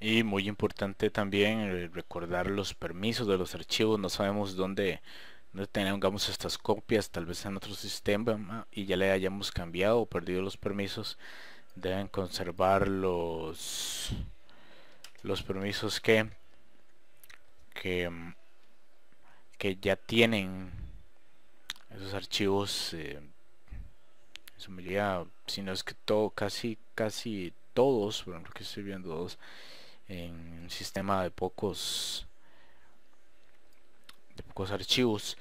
Y muy importante también eh, recordar los permisos de los archivos. No sabemos dónde, no tengamos estas copias, tal vez en otro sistema ah, y ya le hayamos cambiado o perdido los permisos. Deben conservar los, los permisos que, que, mm, que ya tienen esos archivos. Eh, en su si no es que todo, casi, casi todos, por ejemplo, que estoy viendo dos en un sistema de pocos de pocos archivos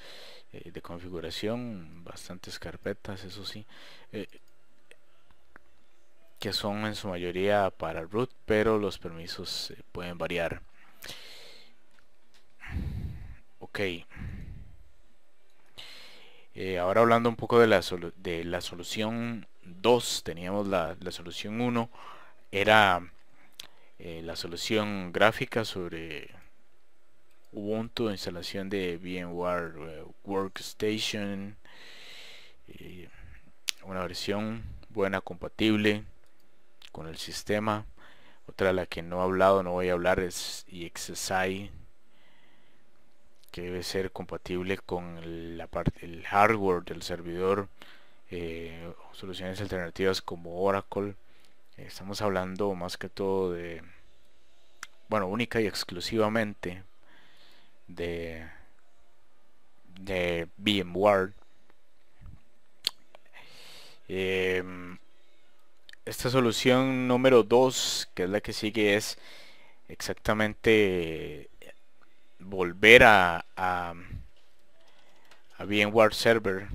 eh, de configuración bastantes carpetas eso sí eh, que son en su mayoría para root pero los permisos eh, pueden variar ok ahora hablando un poco de la, de la solución 2 teníamos la, la solución 1 era eh, la solución gráfica sobre Ubuntu, instalación de VMware eh, Workstation, eh, una versión buena, compatible con el sistema. Otra la que no he hablado, no voy a hablar, es EXSI, que debe ser compatible con la parte, el hardware del servidor, soluciones alternativas como Oracle Estamos hablando más que todo de, bueno, única y exclusivamente de, de VMware. Em, esta solución número 2, que es la que sigue, es exactamente volver a, a, a VMware Server.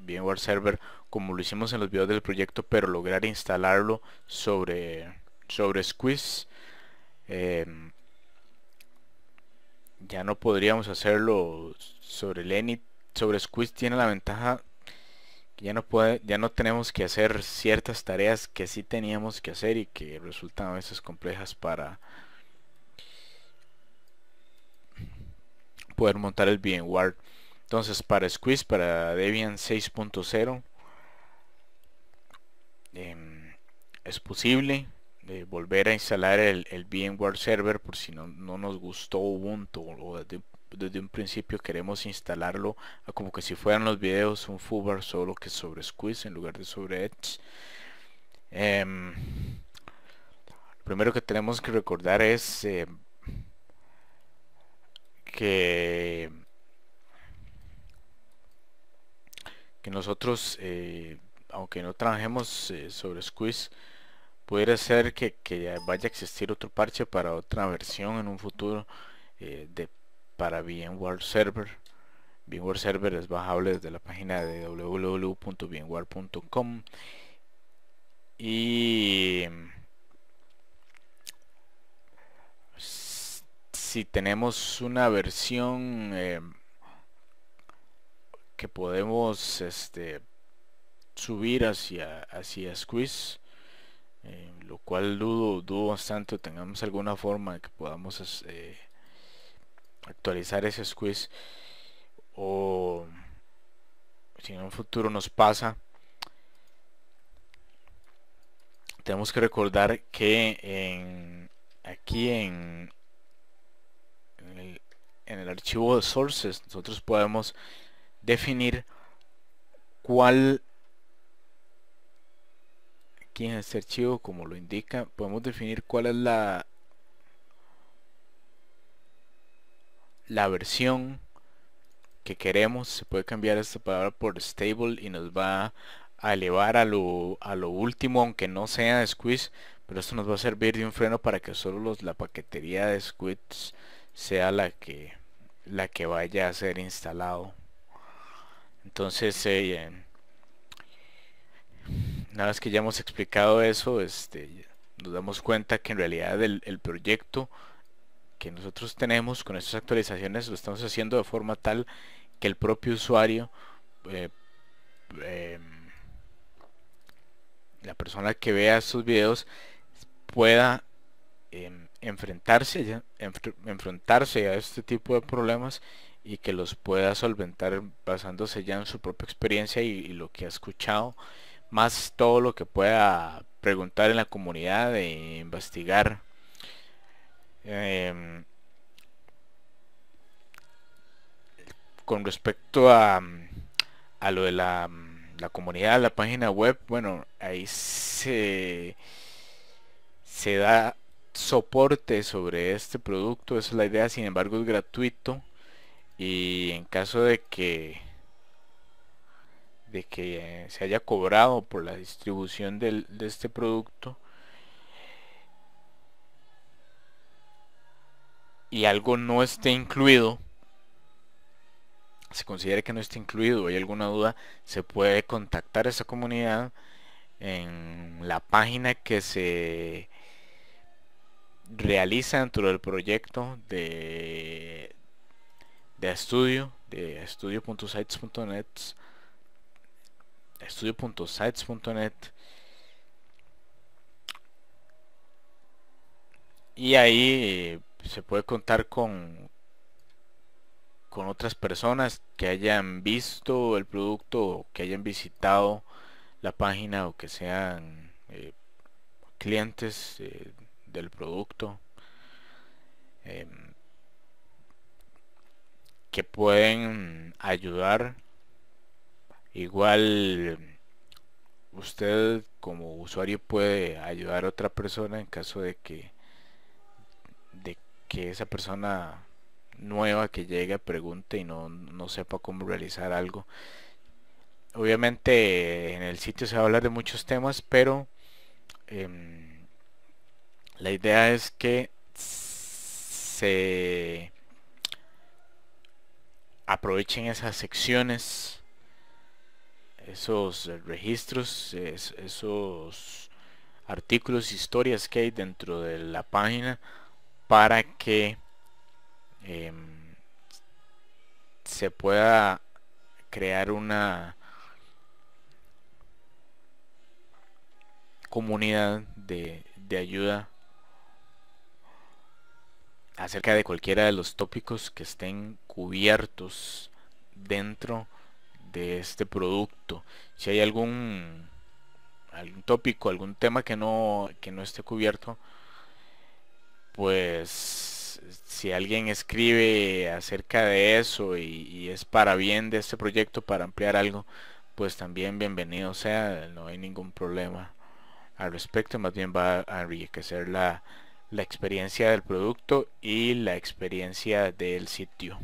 VMware Server como lo hicimos en los videos del proyecto, pero lograr instalarlo sobre, sobre Squeeze. Em, ya no podríamos hacerlo sobre Lenny. Sobre Squiz tiene la ventaja que ya no, puede, ya no tenemos que hacer ciertas tareas que sí teníamos que hacer y que resultan a veces complejas para poder montar el VMware. Entonces para Squeeze, para Debian 6.0 Em, es posible eh, volver a instalar el, el, VMware Server por si no, nos gustó Ubuntu o desde, un principio queremos instalarlo como que si fueran los videos un Fubar solo que sobre Squeeze en lugar de sobre Edge. Em, lo primero que tenemos que recordar es em, que que nosotros eh, aunque no trabajemos eh, sobre Squeeze, puede ser que, vaya a existir otro parche para otra versión en un futuro eh, de, para VMware Server. VMware Server es bajable desde la página de www.vmware.com y si tenemos una versión eh, que podemos este, subir hacia, hacia Squeeze, eh, lo cual dudo, dudo bastante tengamos alguna forma que podamos eh, actualizar ese Squeeze o si en un futuro nos pasa tenemos que recordar que en, aquí en, en, el, en el archivo de sources nosotros podemos definir cuál en este archivo como lo indica podemos definir cuál es la la versión que queremos se puede cambiar esta palabra por stable y nos va a elevar a lo, a lo último aunque no sea squeeze pero esto nos va a servir de un freno para que solo los, la paquetería de squids sea la que la que vaya a ser instalado entonces eh, una vez que ya hemos explicado eso, este, nos damos cuenta que en realidad el, proyecto que nosotros tenemos con estas actualizaciones lo estamos haciendo de forma tal que el propio usuario, eh, em, la persona que vea estos videos, pueda em, enfrentarse, ya, enfrentarse a este tipo de problemas y que los pueda solventar basándose ya en su propia experiencia y lo que ha escuchado más todo lo que pueda preguntar en la comunidad e investigar. Em, con respecto a, a lo de la, la, comunidad, la página web, bueno, ahí se, se da soporte sobre este producto, esa es la idea, sin embargo es gratuito y en caso de que que se haya cobrado por la distribución de este producto y algo no esté incluido, se considera que no esté incluido, hay alguna duda, se puede contactar a esa comunidad en la página que se realiza dentro del proyecto de, de estudio, de estudio.sites.net estudio.sites.net y ahí eh, se puede contar con con otras personas que hayan visto el producto o que hayan visitado la página o que sean eh, clientes eh, del producto em, que pueden ayudar Igual usted como usuario puede ayudar a otra persona en caso de que de que esa persona nueva que llega pregunte y no, sepa cómo realizar algo. Obviamente en el sitio se va a hablar de muchos temas, pero em, la idea es que se aprovechen esas secciones esos eh, registros, esos artículos, historias que hay dentro de la página para que em, se pueda crear una comunidad de, de ayuda acerca de cualquiera de los tópicos que estén cubiertos dentro de este producto. Si hay algún, algún tópico, algún tema que no, que no esté cubierto, pues si alguien escribe acerca de eso y, y, es para bien de este proyecto, para ampliar algo, pues también bienvenido sea, no hay ningún problema al respecto, más bien va a enriquecer la, la experiencia del producto y la experiencia del sitio.